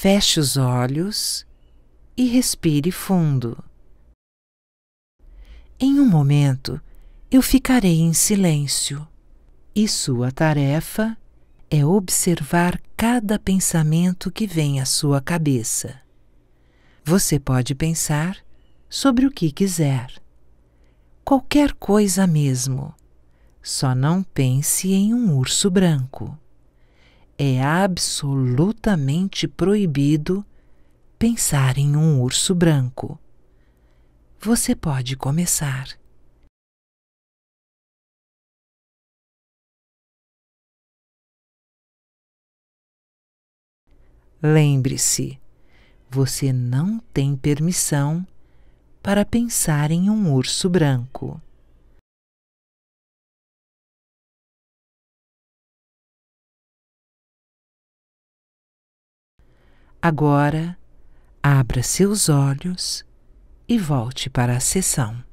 Feche os olhos e respire fundo. Em um momento, eu ficarei em silêncio e sua tarefa é observar cada pensamento que vem à sua cabeça. Você pode pensar sobre o que quiser. Qualquer coisa mesmo. Só não pense em um urso branco é absolutamente proibido pensar em um urso branco. Você pode começar. Lembre-se, você não tem permissão para pensar em um urso branco. Agora, abra seus olhos e volte para a sessão.